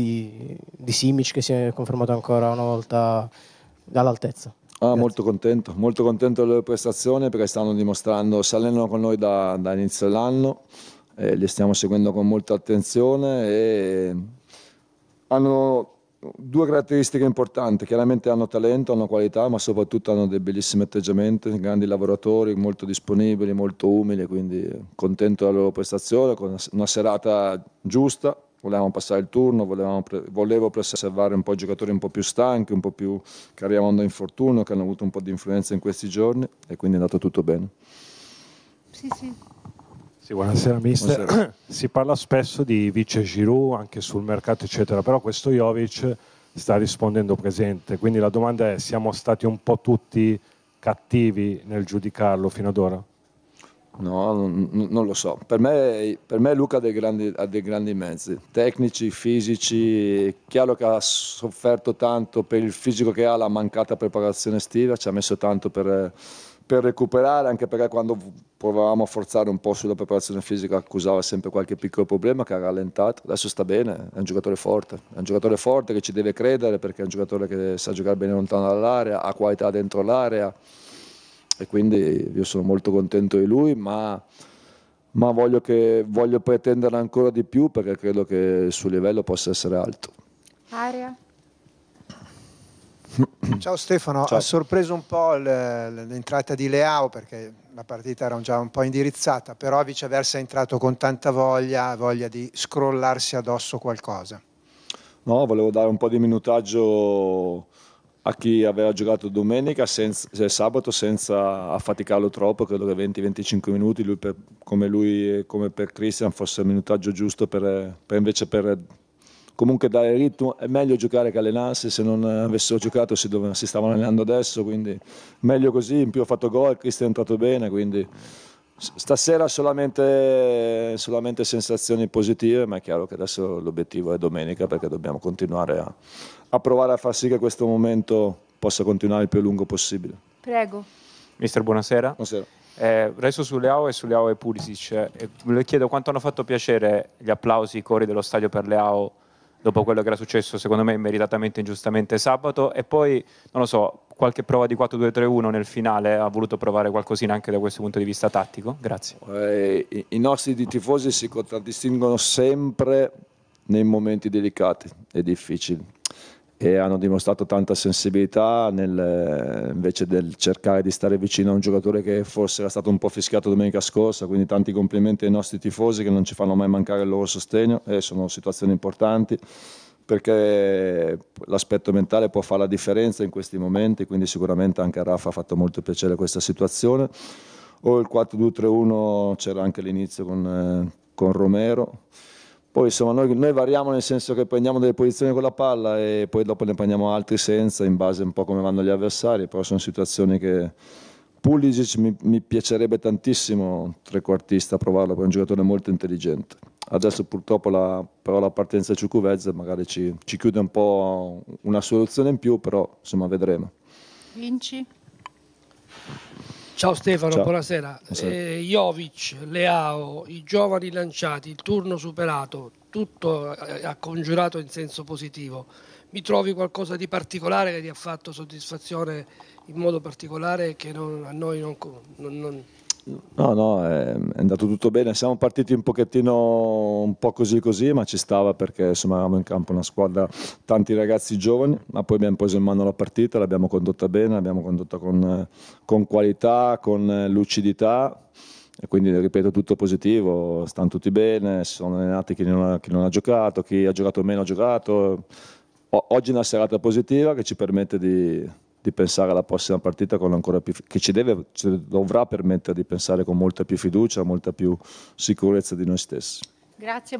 di, di Simic che si è confermato ancora una volta all'altezza. Ah, molto contento, molto contento delle loro prestazione perché stanno dimostrando, si allenano con noi da, da inizio dell'anno, eh, li stiamo seguendo con molta attenzione e hanno due caratteristiche importanti, chiaramente hanno talento, hanno qualità, ma soprattutto hanno dei bellissimi atteggiamenti, grandi lavoratori, molto disponibili, molto umili, quindi contento della loro prestazione, con una serata giusta, volevamo passare il turno, volevamo, volevo preservare un po' i giocatori un po' più stanchi, un po' più che arrivavano da infortunio, che hanno avuto un po' di influenza in questi giorni e quindi è andato tutto bene. Sì, sì. sì buonasera mister. Buonasera. si parla spesso di vice Giroud anche sul mercato eccetera, però questo Jovic sta rispondendo presente, quindi la domanda è siamo stati un po' tutti cattivi nel giudicarlo fino ad ora? No, non, non lo so. Per me, per me Luca ha dei, grandi, ha dei, grandi, mezzi, tecnici, fisici. Chiaro che ha sofferto tanto per il fisico che ha, la mancata preparazione estiva, ci ha messo tanto per, per recuperare, anche perché quando provavamo a forzare un po' sulla preparazione fisica accusava sempre qualche piccolo problema che ha rallentato. Adesso sta bene, è un giocatore forte, è un giocatore forte che ci deve credere perché è un giocatore che sa giocare bene lontano dall'area, ha qualità dentro l'area e quindi io sono molto contento di lui, ma, ma voglio, che, voglio pretenderla ancora di più perché credo che il suo livello possa essere alto. Aria. Ciao Stefano, Ciao. ha sorpreso un po' l'entrata di Leao perché la partita era già un po' indirizzata, però viceversa è entrato con tanta voglia, voglia di scrollarsi addosso qualcosa. No, volevo dare un po' di minutaggio a chi aveva giocato domenica senza, sabato senza affaticarlo troppo, credo che 20-25 minuti lui per, come lui e come per Christian fosse il minutaggio giusto per, per invece per comunque dare ritmo, è meglio giocare che allenarsi, se non avessero giocato si, dove, si stavano allenando adesso, quindi meglio così, in più ha fatto gol, Christian è entrato bene, quindi Stasera solamente, solamente, sensazioni positive, ma è chiaro che adesso l'obiettivo è domenica perché dobbiamo continuare a, a, provare a far sì che questo momento possa continuare il più a lungo possibile. Prego. Mister, buonasera. Buonasera. Eh, resto su Leao e su Leao e Pulisic. Eh, le chiedo quanto hanno fatto piacere gli applausi, i cori dello stadio per Leao dopo quello che era successo secondo me meritatamente e ingiustamente sabato e poi non lo so qualche prova di 4-2-3-1 nel finale ha voluto provare qualcosina anche da questo punto di vista tattico grazie eh, i nostri tifosi si contraddistinguono sempre nei momenti delicati e difficili e hanno dimostrato tanta sensibilità nel, eh, invece del cercare di stare vicino a un giocatore che forse era stato un po' fischiato domenica scorsa, quindi tanti complimenti ai nostri tifosi che non ci fanno mai mancare il loro sostegno e sono situazioni importanti perché l'aspetto mentale può fare la differenza in questi momenti, quindi sicuramente anche a Rafa ha fatto molto piacere questa situazione. O il 4-2-3-1 c'era anche l'inizio con, eh, con Romero. Poi insomma noi, noi, variamo nel senso che prendiamo delle posizioni con la palla e poi dopo ne prendiamo altri senza in base un po' come vanno gli avversari, però sono situazioni che Pulisic mi, mi piacerebbe tantissimo trequartista provarlo, perché è un giocatore molto intelligente. Adesso purtroppo la, però la partenza di Ciucuvez magari ci, ci, chiude un po' una soluzione in più, però insomma vedremo. Vinci? Ciao Stefano, Ciao. buonasera. buonasera. Eh, Jovic, Leao, i giovani lanciati, il turno superato, tutto eh, ha congiurato in senso positivo. Mi trovi qualcosa di particolare che ti ha fatto soddisfazione in modo particolare che non, a noi non, non, non No, no, è, andato tutto bene. Siamo partiti un pochettino un po' così così, ma ci stava perché insomma avevamo in campo una squadra, tanti ragazzi giovani, ma poi abbiamo preso in mano la partita, l'abbiamo condotta bene, l'abbiamo condotta con, con qualità, con lucidità. E quindi ripeto tutto positivo, stanno tutti bene, sono allenati chi non, ha, chi non ha giocato, chi ha giocato meno ha giocato. O, oggi è una serata positiva che ci permette di, di pensare alla prossima partita più, che ci, deve, ci dovrà permettere di pensare con molta più fiducia, molta più sicurezza di noi stessi. Grazie.